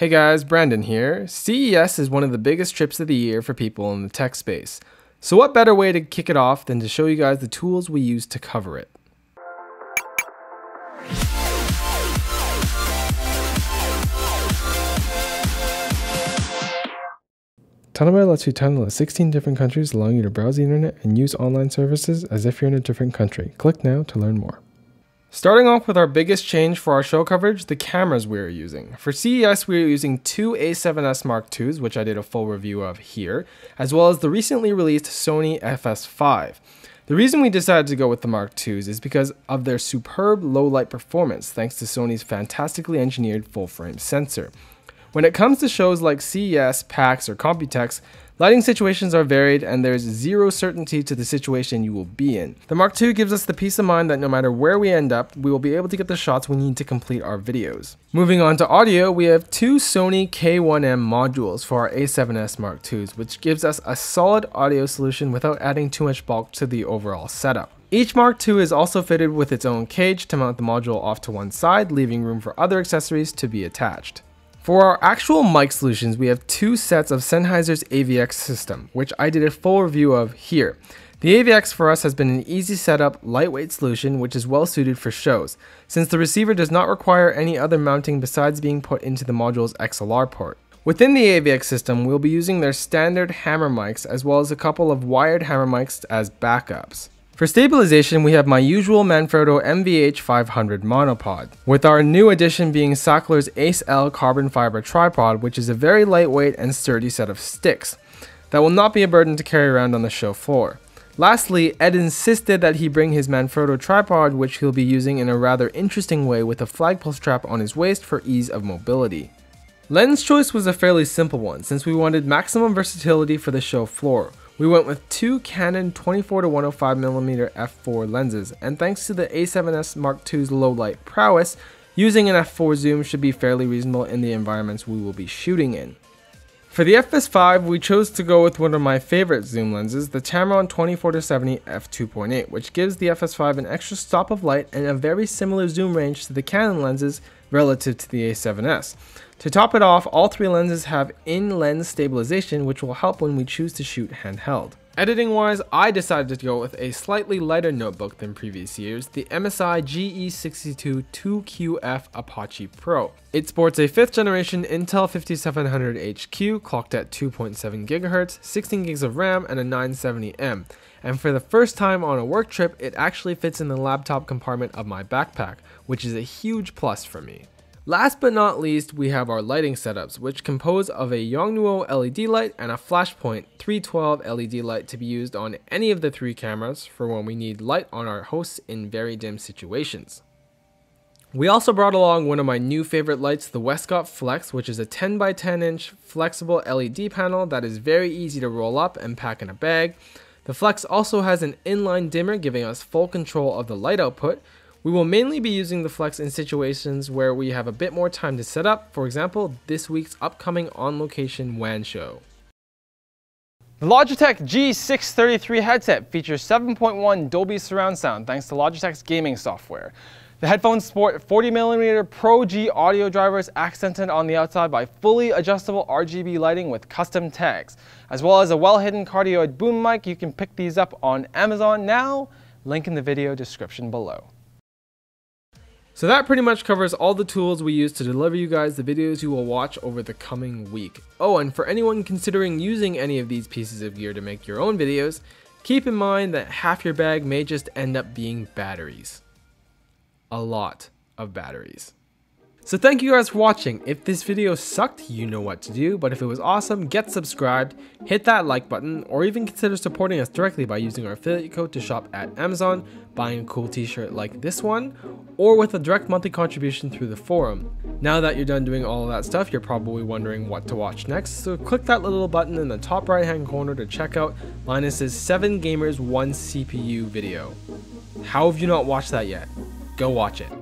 Hey guys, Brandon here. CES is one of the biggest trips of the year for people in the tech space. So, what better way to kick it off than to show you guys the tools we use to cover it? TunnelBear lets you tunnel to 16 different countries, allowing you to browse the internet and use online services as if you're in a different country. Click now to learn more. Starting off with our biggest change for our show coverage, the cameras we are using. For CES, we are using two A7S Mark IIs, which I did a full review of here, as well as the recently released Sony FS5. The reason we decided to go with the Mark IIs is because of their superb low light performance thanks to Sony's fantastically engineered full frame sensor. When it comes to shows like CES, PAX, or Computex, Lighting situations are varied and there's zero certainty to the situation you will be in. The Mark II gives us the peace of mind that no matter where we end up, we will be able to get the shots we need to complete our videos. Moving on to audio, we have two Sony K1M modules for our a7S Mark IIs, which gives us a solid audio solution without adding too much bulk to the overall setup. Each Mark II is also fitted with its own cage to mount the module off to one side, leaving room for other accessories to be attached. For our actual mic solutions, we have two sets of Sennheiser's AVX system, which I did a full review of here. The AVX for us has been an easy setup, lightweight solution which is well suited for shows, since the receiver does not require any other mounting besides being put into the module's XLR port. Within the AVX system, we'll be using their standard hammer mics as well as a couple of wired hammer mics as backups. For stabilization, we have my usual Manfrotto MVH500 monopod, with our new addition being Sackler's Ace L carbon fiber tripod, which is a very lightweight and sturdy set of sticks that will not be a burden to carry around on the show floor. Lastly, Ed insisted that he bring his Manfrotto tripod, which he'll be using in a rather interesting way with a flagpole strap on his waist for ease of mobility. Lens choice was a fairly simple one, since we wanted maximum versatility for the show floor, we went with two Canon 24 to 105 mm f4 lenses, and thanks to the A7S Mark II's low light prowess, using an f4 zoom should be fairly reasonable in the environments we will be shooting in. For the fs 5 we chose to go with one of my favorite zoom lenses, the Tamron 24-70 f2.8, which gives the fs5 an extra stop of light and a very similar zoom range to the Canon lenses relative to the a7S. To top it off, all three lenses have in-lens stabilization which will help when we choose to shoot handheld. Editing wise, I decided to go with a slightly lighter notebook than previous years, the MSI GE62 2QF Apache Pro. It sports a 5th generation Intel 5700HQ, clocked at 2.7GHz, 16GB of RAM, and a 970M. And for the first time on a work trip, it actually fits in the laptop compartment of my backpack, which is a huge plus for me. Last but not least, we have our lighting setups, which compose of a Yongnuo LED light and a Flashpoint 312 LED light to be used on any of the three cameras for when we need light on our hosts in very dim situations. We also brought along one of my new favorite lights, the Westcott Flex, which is a 10 by 10 inch flexible LED panel that is very easy to roll up and pack in a bag. The Flex also has an inline dimmer giving us full control of the light output, we will mainly be using the Flex in situations where we have a bit more time to set up, for example, this week's upcoming on-location WAN show. The Logitech G633 headset features 7.1 Dolby surround sound thanks to Logitech's gaming software. The headphones sport 40mm Pro G audio drivers accented on the outside by fully adjustable RGB lighting with custom tags. As well as a well-hidden cardioid boom mic, you can pick these up on Amazon now, link in the video description below. So that pretty much covers all the tools we use to deliver you guys the videos you will watch over the coming week. Oh, and for anyone considering using any of these pieces of gear to make your own videos, keep in mind that half your bag may just end up being batteries. A lot of batteries. So thank you guys for watching. If this video sucked, you know what to do, but if it was awesome, get subscribed, hit that like button, or even consider supporting us directly by using our affiliate code to shop at Amazon, buying a cool t-shirt like this one, or with a direct monthly contribution through the forum. Now that you're done doing all that stuff, you're probably wondering what to watch next, so click that little button in the top right hand corner to check out Linus's 7 Gamers 1 CPU video. How have you not watched that yet? Go watch it.